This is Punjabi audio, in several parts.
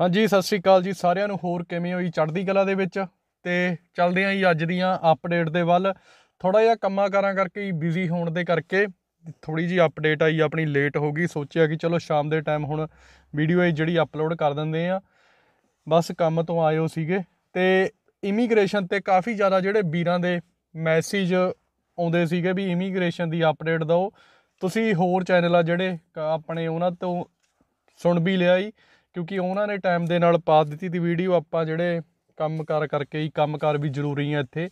ਹਾਂਜੀ ਸਤਿ ਸ਼੍ਰੀ ਅਕਾਲ ਜੀ ਸਾਰਿਆਂ ਨੂੰ ਹੋਰ ਕਿਵੇਂ ਹੋਈ ਚੜ੍ਹਦੀ ਕਲਾ ਦੇ ਵਿੱਚ ਤੇ ਚੱਲਦੇ ਆਂ ਜੀ ਅੱਜ ਦੀਆਂ ਅਪਡੇਟ ਦੇ ਵੱਲ ਥੋੜਾ ਜਿਹਾ ਕੰਮਾਂ ਕਾਰਾਂ ਕਰਕੇ ਬਿਜ਼ੀ ਹੋਣ ਦੇ ਕਰਕੇ ਥੋੜੀ ਜੀ ਅਪਡੇਟ ਆਈ ਆਪਣੀ ਲੇਟ ਹੋ ਗਈ ਸੋਚਿਆ ਕਿ ਚਲੋ ਸ਼ਾਮ ਦੇ ਟਾਈਮ ਹੁਣ ਵੀਡੀਓ ਇਹ ਜਿਹੜੀ ਅਪਲੋਡ ਕਰ ਦਿੰਦੇ ਆ ਬਸ ਕੰਮ ਤੋਂ ਆਇਓ ਸੀਗੇ ਤੇ ਇਮੀਗ੍ਰੇਸ਼ਨ ਤੇ ਕਾਫੀ ਜ਼ਿਆਦਾ ਜਿਹੜੇ ਵੀਰਾਂ ਦੇ ਮੈਸੇਜ ਆਉਂਦੇ ਸੀਗੇ ਵੀ ਇਮੀਗ੍ਰੇਸ਼ਨ ਦੀ ਅਪਡੇਟ ਦਿਓ ਤੁਸੀਂ ਹੋਰ ਚੈਨਲ ਆ ਜਿਹੜੇ ਆਪਣੇ ਉਹਨਾਂ ਤੋਂ ਸੁਣ ਵੀ ਲਿਆ ਜੀ ਕਿਉਂਕਿ ਉਹਨਾਂ ਨੇ ਟਾਈਮ ਦੇ ਨਾਲ ਪਾ ਦਿੱਤੀ ਦੀ ਵੀਡੀਓ ਆਪਾਂ ਜਿਹੜੇ ਕੰਮ ਕਰ ਕਰਕੇ ਹੀ ਕੰਮ ਕਰ ਵੀ ਜ਼ਰੂਰੀ ਹੈ ਇੱਥੇ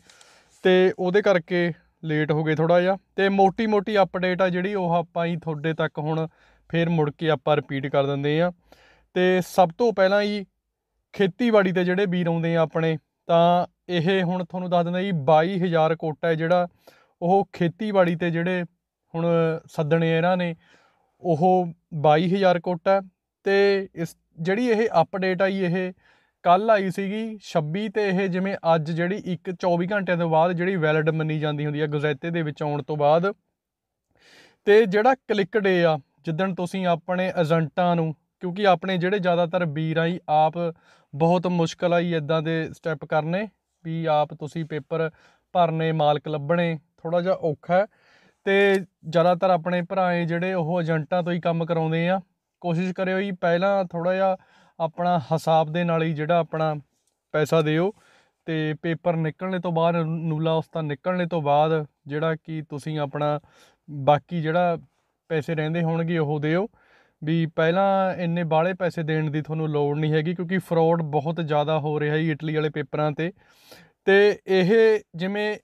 ਤੇ ਉਹਦੇ ਕਰਕੇ ਲੇਟ ਹੋ ਗਏ ਥੋੜਾ ਜਿਹਾ ਤੇ ਮੋਟੀ ਮੋਟੀ ਅਪਡੇਟ ਆ ਜਿਹੜੀ ਉਹ ਆਪਾਂ ਹੀ ਤੁਹਾਡੇ ਤੱਕ ਹੁਣ ਫੇਰ ਮੁੜ ਕੇ ਆਪਾਂ ਰਿਪੀਟ ਕਰ ਦਿੰਦੇ ਆ ਤੇ ਸਭ ਤੋਂ ਪਹਿਲਾਂ ਹੀ ਖੇਤੀਬਾੜੀ ਤੇ ਜਿਹੜੇ ਵੀਰ ਆਉਂਦੇ ਆ ਆਪਣੇ ਤਾਂ ਇਹ ਹੁਣ ਤੁਹਾਨੂੰ ਦੱਸ ਦਿੰਦਾ ਜੀ 22000 ਕੋਟਾ ਜਿਹੜਾ ਉਹ ਖੇਤੀਬਾੜੀ ਤੇ ਜਿਹੜੇ ਹੁਣ ਸੱਦਣੇ ਇਹਨਾਂ ਨੇ ਉਹ 22000 ਕੋਟਾ ਤੇ ਇਸ ਜਿਹੜੀ ਇਹ ਅਪਡੇਟ ਆਈ ਇਹ ਕੱਲ ਆਈ ਸੀਗੀ 26 ਤੇ ਇਹ ਜਿਵੇਂ ਅੱਜ ਜਿਹੜੀ ਇੱਕ 24 ਘੰਟਿਆਂ ਤੋਂ ਬਾਅਦ ਜਿਹੜੀ ਵੈਲਿਡ ਮੰਨੀ ਜਾਂਦੀ ਹੁੰਦੀ ਹੈ ਗਜ਼ੈਤੇ ਦੇ ਵਿੱਚ ਆਉਣ ਤੋਂ ਬਾਅਦ ਤੇ ਜਿਹੜਾ ਕਲਿੱਕ ਡੇ ਆ ਜਿੱਦਣ ਤੁਸੀਂ ਆਪਣੇ ਏਜੰਟਾਂ ਨੂੰ ਕਿਉਂਕਿ ਆਪਣੇ ਜਿਹੜੇ ਜ਼ਿਆਦਾਤਰ ਵੀਰਾਂ ਹੀ ਆਪ ਬਹੁਤ ਮੁਸ਼ਕਲ ਆਈ ਇਦਾਂ ਦੇ ਸਟੈਪ ਕਰਨੇ ਵੀ ਆਪ ਤੁਸੀਂ ਪੇਪਰ ਭਰਨੇ ਮਾਲਕ ਲੱਭਣੇ ਥੋੜਾ ਜਿਹਾ ਔਖਾ ਤੇ ਜ਼ਿਆਦਾਤਰ ਆਪਣੇ ਭਰਾਏ ਜਿਹੜੇ ਉਹ ਏਜੰਟਾਂ ਤੋਂ ਹੀ ਕੰਮ ਕਰਾਉਂਦੇ ਆ ਕੋਸ਼ਿਸ਼ ਕਰਿਓ ਜੀ ਪਹਿਲਾਂ ਥੋੜਾ ਜਿਹਾ ਆਪਣਾ ਹਿਸਾਬ ਦੇ ਨਾਲ ਹੀ ਜਿਹੜਾ ਆਪਣਾ ਪੈਸਾ ਦਿਓ ਤੇ ਪੇਪਰ ਨਿਕਲਣੇ ਤੋਂ ਬਾਅਦ ਨੂਲਾ ਉਸ ਤਾਂ ਨਿਕਲਣੇ ਤੋਂ ਬਾਅਦ ਜਿਹੜਾ ਕਿ ਤੁਸੀਂ ਆਪਣਾ ਬਾਕੀ ਜਿਹੜਾ ਪੈਸੇ ਰਹਿੰਦੇ ਹੋਣਗੇ ਉਹ ਦਿਓ ਵੀ ਪਹਿਲਾਂ ਇੰਨੇ ਬਾਲੇ ਪੈਸੇ ਦੇਣ ਦੀ ਤੁਹਾਨੂੰ ਲੋੜ ਨਹੀਂ ਹੈਗੀ ਕਿਉਂਕਿ ਫਰਾਡ ਬਹੁਤ ਜ਼ਿਆਦਾ ਹੋ ਰਿਹਾ ਹੈ ਇਟਲੀ ਵਾਲੇ ਪੇਪਰਾਂ ਤੇ ਤੇ ਇਹ ਜਿਵੇਂ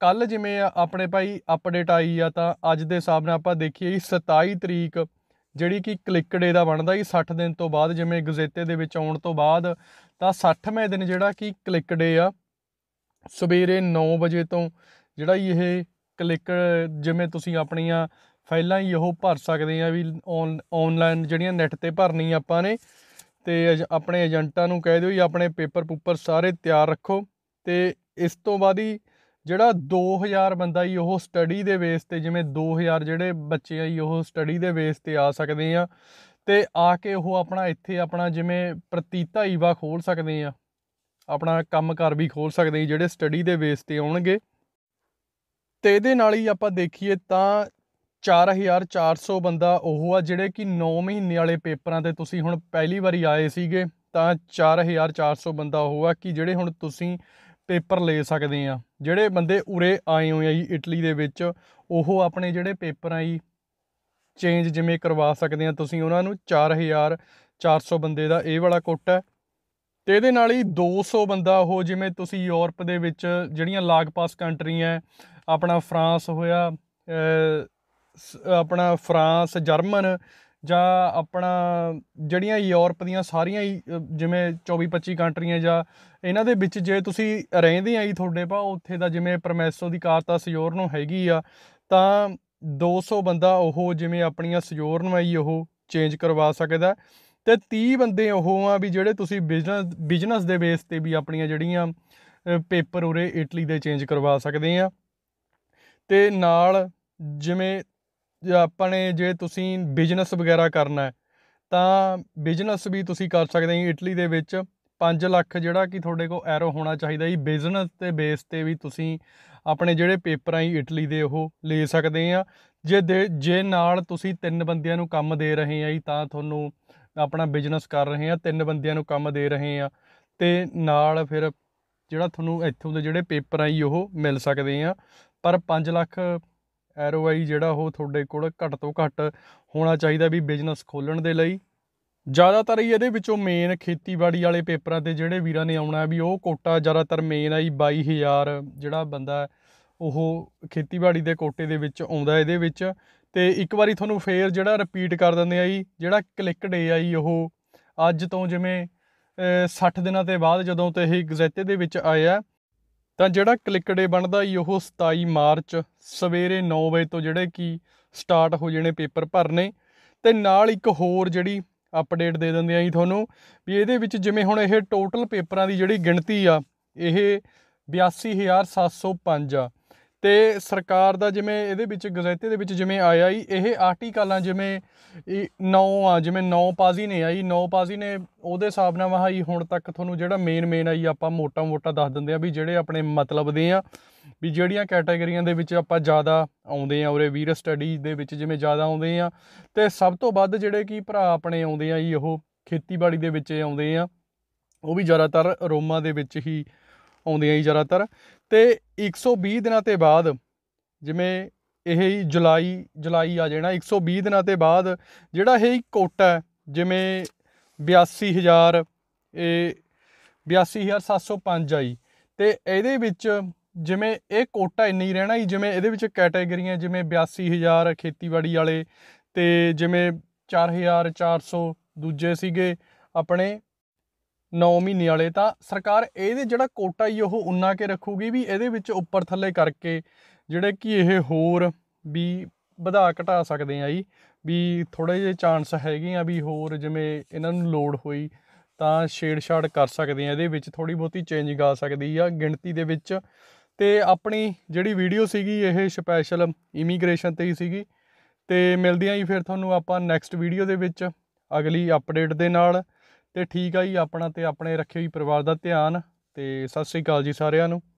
ਕੱਲ ਜਿਵੇਂ ਆਪਣੇ ਭਾਈ ਅਪਡੇਟ ਆਈ ਆ ਤਾਂ ਅੱਜ ਦੇ ਹਿਸਾਬ ਨਾਲ ਆਪਾਂ ਦੇਖੀਏ 27 ਤਰੀਕ ਜਿਹੜੀ ਕਿ ਕਲਿੱਕੜੇ ਦਾ ਬਣਦਾ ਹੈ 60 ਦਿਨ ਤੋਂ ਬਾਅਦ ਜਿਵੇਂ ਗਜ਼ੇਤੇ ਦੇ ਵਿੱਚ ਆਉਣ ਤੋਂ ਬਾਅਦ ਤਾਂ 60ਵੇਂ ਦਿਨ ਜਿਹੜਾ ਕਿ ਕਲਿੱਕੜੇ ਆ ਸਵੇਰੇ 9 ਵਜੇ ਤੋਂ ਜਿਹੜਾ ਇਹ ਕਲਿੱਕ ਜਿਵੇਂ ਤੁਸੀਂ ਆਪਣੀਆਂ ਫਾਈਲਾਂ ਹੀ ਉਹ ਭਰ ਸਕਦੇ ਆ ਵੀ ਆਨਲਾਈਨ ਜਿਹੜੀਆਂ ਨੈਟ ਤੇ ਭਰਨੀ ਆਪਾਂ ਨੇ ਤੇ ਆਪਣੇ ਏਜੰਟਾਂ ਨੂੰ ਕਹਿ ਦਿਓ ਜੀ ਆਪਣੇ ਪੇਪਰ ਪੂਪਰ ਸਾਰੇ ਤਿਆਰ ਰੱਖੋ ਤੇ ਇਸ ਤੋਂ ਬਾਅਦ ਹੀ ਜਿਹੜਾ 2000 ਬੰਦਾ ਹੀ ਉਹ ਸਟੱਡੀ ਦੇ ਬੇਸ ਤੇ ਜਿਵੇਂ 2000 ਜਿਹੜੇ ਬੱਚੇ ਆ ਹੀ ਉਹ ਸਟੱਡੀ ਦੇ ਬੇਸ ਤੇ ਆ ਸਕਦੇ ਆ ਤੇ ਆ ਕੇ ਉਹ ਆਪਣਾ ਇੱਥੇ ਆਪਣਾ ਜਿਵੇਂ ਪ੍ਰਤੀਤਾ ਈਵਾ ਖੋਲ ਸਕਦੇ ਆ ਆਪਣਾ ਕੰਮਕਾਰ ਵੀ ਖੋਲ ਸਕਦੇ ਜਿਹੜੇ ਸਟੱਡੀ ਦੇ ਬੇਸ ਤੇ ਆਉਣਗੇ ਤੇ ਇਹਦੇ ਨਾਲ ਹੀ ਆਪਾਂ ਦੇਖੀਏ ਤਾਂ 4400 ਬੰਦਾ ਉਹ ਆ ਜਿਹੜੇ ਕਿ 9 ਮਹੀਨੇ ਵਾਲੇ ਪੇਪਰਾਂ ਤੇ ਤੁਸੀਂ ਹੁਣ ਪਹਿਲੀ ਵਾਰੀ ਆਏ ਸੀਗੇ ਤਾਂ 4400 ਬੰਦਾ ਉਹ ਆ ਕਿ ਜਿਹੜੇ ਹੁਣ ਤੁਸੀਂ ਪੇਪਰ ਲੈ ਸਕਦੇ ਆ ਜਿਹੜੇ ਬੰਦੇ ਉਰੇ ਆਏ ਹੋਏ ਆ ਜੀ ਇਟਲੀ ਦੇ ਵਿੱਚ ਉਹ ਆਪਣੇ ਜਿਹੜੇ ਪੇਪਰ ਆ ਜੀ ਚੇਂਜ ਜਿਵੇਂ ਕਰਵਾ ਸਕਦੇ ਆ ਤੁਸੀਂ ਉਹਨਾਂ ਨੂੰ 4400 ਬੰਦੇ ਦਾ ਇਹ ਵਾਲਾ ਕੋਟ ਹੈ ਤੇ ਇਹਦੇ ਨਾਲ ਹੀ 200 ਬੰਦਾ ਉਹ ਜਿਵੇਂ ਤੁਸੀਂ ਯੂਰਪ ਦੇ ਵਿੱਚ ਜਿਹੜੀਆਂ ਲਾਗਪਾਸ ਕੰਟਰੀਆਂ ਆਪਣਾ ਫਰਾਂਸ ਹੋਇਆ ਆਪਣਾ ਫਰਾਂਸ ਜਰਮਨ ਜਾਂ ਆਪਣਾ ਜਿਹੜੀਆਂ ਯੂਰਪ ਦੀਆਂ ਸਾਰੀਆਂ ਜਿਵੇਂ 24 25 ਕੰਟਰੀਆਂ ਜਾਂ ਇਹਨਾਂ ਦੇ ਵਿੱਚ ਜੇ ਤੁਸੀਂ ਰਹਿੰਦੇ ਆਂ ਜੀ ਤੁਹਾਡੇ ਪਾ ਉੱਥੇ ਦਾ ਜਿਵੇਂ ਪਰਮੈਸੋ ਦੀ ਕਾਰਤਾ ਸਯੋਰ ਨੂੰ ਹੈਗੀ ਆ ਤਾਂ 200 ਬੰਦਾ ਉਹ ਜਿਵੇਂ ਆਪਣੀਆਂ ਸਯੋਰ ਨੂੰ ਆਈ ਉਹ ਚੇਂਜ ਕਰਵਾ ਸਕਦਾ ਤੇ 30 ਬੰਦੇ ਉਹ ਆ ਵੀ ਜਿਹੜੇ ਤੁਸੀਂ ਬਿਜ਼ਨਸ ਬਿਜ਼ਨਸ ਦੇ ਬੇਸ ਤੇ ਵੀ ਆਪਣੀਆਂ ਜਿਹੜੀਆਂ ਪੇਪਰ ਉਰੇ ਇਟਲੀ ਦੇ ਚੇਂਜ ਕਰਵਾ ਸਕਦੇ ਆ ਤੇ ਨਾਲ ਜਿਵੇਂ ਆਪਾਂ ਨੇ ਜੇ ਤੁਸੀਂ ਬਿਜ਼ਨਸ ਵਗੈਰਾ ਕਰਨਾ ਹੈ ਤਾਂ ਬਿਜ਼ਨਸ ਵੀ ਤੁਸੀਂ ਕਰ ਸਕਦੇ ਹੋ ਇਟਲੀ ਦੇ ਵਿੱਚ 5 ਲੱਖ ਜਿਹੜਾ ਕਿ ਤੁਹਾਡੇ ਕੋਲ ਐਰੋ ਹੋਣਾ ਚਾਹੀਦਾ ਜੀ ਬਿਜ਼ਨਸ ਤੇ ਬੇਸ ਤੇ ਵੀ ਤੁਸੀਂ ਆਪਣੇ ਜਿਹੜੇ ਪੇਪਰਾਂ ਹੀ ਇਟਲੀ ਦੇ ਉਹ ਲੈ ਸਕਦੇ ਆ ਜੇ ਜੇ ਨਾਲ ਤੁਸੀਂ ਤਿੰਨ ਬੰਦਿਆਂ ਨੂੰ ਕੰਮ ਦੇ ਰਹੇ ਆ ਜੀ ਤਾਂ ਤੁਹਾਨੂੰ ਆਪਣਾ ਬਿਜ਼ਨਸ ਕਰ ਰਹੇ ਆ ਤਿੰਨ ਬੰਦਿਆਂ ਨੂੰ ਕੰਮ ਦੇ ਰਹੇ ਆ ਤੇ ਨਾਲ ਫਿਰ ਜਿਹੜਾ ਤੁਹਾਨੂੰ ਇੱਥੋਂ ਦੇ ਜਿਹੜੇ ਪੇਪਰਾਂ ਹੀ ਉਹ ਮਿਲ ਸਕਦੇ ਆ ਪਰ 5 ਲੱਖ ਆਰਓਆਈ ਜਿਹੜਾ ਉਹ ਤੁਹਾਡੇ ਕੋਲ ਘੱਟ ਤੋਂ ਘੱਟ ਹੋਣਾ ਚਾਹੀਦਾ ਵੀ ਬਿਜ਼ਨਸ ਖੋਲਣ ਦੇ ਲਈ ਜ਼ਿਆਦਾਤਰ ਹੀ ਇਹਦੇ ਵਿੱਚੋਂ ਮੇਨ ਖੇਤੀਬਾੜੀ ਵਾਲੇ ਪੇਪਰਾਂ ਤੇ ਜਿਹੜੇ ਵੀਰਾਂ ਨੇ ਆਉਣਾ ਵੀ ਉਹ ਕੋਟਾ ਜ਼ਿਆਦਾਤਰ ਮੇਨ ਆਈ 22000 ਜਿਹੜਾ ਬੰਦਾ ਉਹ ਖੇਤੀਬਾੜੀ ਦੇ ਕੋਟੇ ਦੇ ਵਿੱਚ ਆਉਂਦਾ ਇਹਦੇ ਵਿੱਚ ਤੇ ਇੱਕ ਵਾਰੀ ਤੁਹਾਨੂੰ ਫੇਰ ਜਿਹੜਾ ਰਿਪੀਟ ਕਰ ਦਿੰਦੇ ਆ ਜੀ ਜਿਹੜਾ ਕਲਿੱਕ ਡੇ ਆ ਜੀ ਉਹ ਅੱਜ ਤੋਂ ਜਿਵੇਂ 60 ਦਿਨਾਂ ਤੇ ਬਾਅਦ ਜਦੋਂ ਤੇ ਇਹ ਗਜ਼ੈਤੇ ਦੇ ਵਿੱਚ ਆਇਆ ਤਾਂ ਜਿਹੜਾ ਕਲਿੱਕ ਡੇ ਬਣਦਾ ਈ ਉਹ 27 ਮਾਰਚ ਸਵੇਰੇ 9 ਵਜੇ ਤੋਂ ਜਿਹੜੇ ਕੀ ਸਟਾਰਟ ਹੋ ਜਾਣੇ ਪੇਪਰ ਭਰਨੇ ਤੇ ਨਾਲ ਇੱਕ ਹੋਰ ਜਿਹੜੀ ਅਪਡੇਟ ਦੇ ਦਿੰਦੇ ਆਂ ਜੀ ਤੁਹਾਨੂੰ ਵੀ ਇਹਦੇ ਵਿੱਚ ਜਿਵੇਂ ਹੁਣ ਇਹ ਟੋਟਲ ਪੇਪਰਾਂ ਦੀ ਜਿਹੜੀ ਗਿਣਤੀ ਆ ਇਹ 82705 ਆ ਤੇ ਸਰਕਾਰ ਦਾ ਜਿਵੇਂ ਇਹਦੇ ਵਿੱਚ ਗਜ਼ੈਟੇ ਦੇ ਵਿੱਚ ਜਿਵੇਂ ਆਇਆ ਹੀ ਇਹ ਆਰਟੀਕਲਾਂ ਜਿਵੇਂ ਇਹ 9 ਆ ਜਿਵੇਂ 9 ਪਾਜ਼ੀ ਨੇ ਆਈ 9 ਪਾਜ਼ੀ ਨੇ ਉਹਦੇ ਹਿਸਾਬ ਨਾਲ ਵਹਾਈ ਹੁਣ ਤੱਕ ਤੁਹਾਨੂੰ ਜਿਹੜਾ ਮੇਨ ਮੇਨ ਆਈ ਆਪਾਂ ਮੋਟਾ-ਮੋਟਾ ਦੱਸ ਦਿੰਦੇ ਆ ਵੀ ਜਿਹੜੇ ਆਪਣੇ ਮਤਲਬ ਦੇ ਆ ਵੀ ਜਿਹੜੀਆਂ ਕੈਟਾਗਰੀਆਂ ਦੇ ਵਿੱਚ ਆਪਾਂ ਜ਼ਿਆਦਾ ਆਉਂਦੇ ਆ ਉਰੇ ਵੀਰ ਸਟੱਡੀਜ਼ ਦੇ ਵਿੱਚ ਜਿਵੇਂ ਜ਼ਿਆਦਾ ਆਉਂਦੇ ਆ ਤੇ ਸਭ ਤੋਂ ਵੱਧ ਜਿਹੜੇ ਕੀ ਭਰਾ ਆਪਣੇ ਆਉਂਦੇ ਆ ਜੀ ਉਹ ਖੇਤੀਬਾੜੀ ਦੇ ਵਿੱਚ ਆਉਂਦੇ ਆ ਉਹ ਵੀ ਜ਼ਿਆਦਾਤਰ ਰੋਮਾ ਦੇ ਵਿੱਚ ਹੀ ਆਉਂਦੀਆਂ ਹੀ ਜ਼ਿਆਦਾਤਰ ਤੇ 120 ਦਿਨਾਂ ਤੇ ਬਾਅਦ ਜਿਵੇਂ ਇਹ ਹੀ ਜੁਲਾਈ ਜੁਲਾਈ ਆ ਜਾਣਾ 120 ਦਿਨਾਂ ਤੇ ਬਾਅਦ ਜਿਹੜਾ ਇਹ ਕੋਟਾ ਜਿਵੇਂ 82000 ਇਹ 82705 ਆਈ ਤੇ ਇਹਦੇ ਵਿੱਚ ਜਿਵੇਂ ਇਹ ਕੋਟਾ ਇੰਨੀ ਹੀ ਰਹਿਣਾ ਹੀ ਜਿਵੇਂ ਇਹਦੇ ਵਿੱਚ ਕੈਟਾਗਰੀਆਂ ਜਿਵੇਂ 82000 ਖੇਤੀਬਾੜੀ ਵਾਲੇ ਤੇ ਜਿਵੇਂ 4400 ਦੂਜੇ ਸੀਗੇ ਆਪਣੇ 9 ਮਹੀਨੇ ਵਾਲੇ ਤਾਂ ਸਰਕਾਰ ਇਹਦੇ ਜਿਹੜਾ ਕੋਟਾ ਹੀ ਉਹ ਉਨਾ ਕੇ ਰੱਖੂਗੀ ਵੀ ਇਹਦੇ ਵਿੱਚ ਉੱਪਰ ਥੱਲੇ ਕਰਕੇ ਜਿਹੜੇ ਕਿ ਇਹ ਹੋਰ ਵੀ ਵਧਾ ਘਟਾ ਸਕਦੇ ਆ ਜੀ ਵੀ ਥੋੜੇ ਜਿਹੇ ਚਾਂਸ ਹੈਗੇ ਆ ਵੀ ਹੋਰ ਜਿਵੇਂ ਇਹਨਾਂ ਨੂੰ ਲੋਡ ਹੋਈ ਤਾਂ ਛੇੜ-ਛਾੜ ਕਰ ਸਕਦੇ ਆ ਇਹਦੇ ਵਿੱਚ ਥੋੜੀ ਬਹੁਤੀ ਚੇਂਜ ਆ ਸਕਦੀ ਆ ਗਿਣਤੀ ਦੇ ਵਿੱਚ ਤੇ ਆਪਣੀ ਜਿਹੜੀ ਵੀਡੀਓ ਸੀਗੀ ਇਹ ਸਪੈਸ਼ਲ ਇਮੀਗ੍ਰੇਸ਼ਨ ਤੇ ਹੀ ਸੀਗੀ ਤੇ ਮਿਲਦੇ ਆਂ ਜੀ ਫਿਰ ਤੁਹਾਨੂੰ ਆਪਾਂ ਨੈਕਸਟ ਵੀਡੀਓ ਦੇ ਵਿੱਚ ਅਗਲੀ ਅਪਡੇਟ ਦੇ ਨਾਲ ਤੇ ਠੀਕ ਆ ਜੀ ਆਪਣਾ ਤੇ ਆਪਣੇ ਰੱਖਿਓ ਜੀ ਪਰਿਵਾਰ ਦਾ ਧਿਆਨ ਤੇ ਸਤਿ ਸ੍ਰੀ ਅਕਾਲ ਜੀ ਸਾਰਿਆਂ ਨੂੰ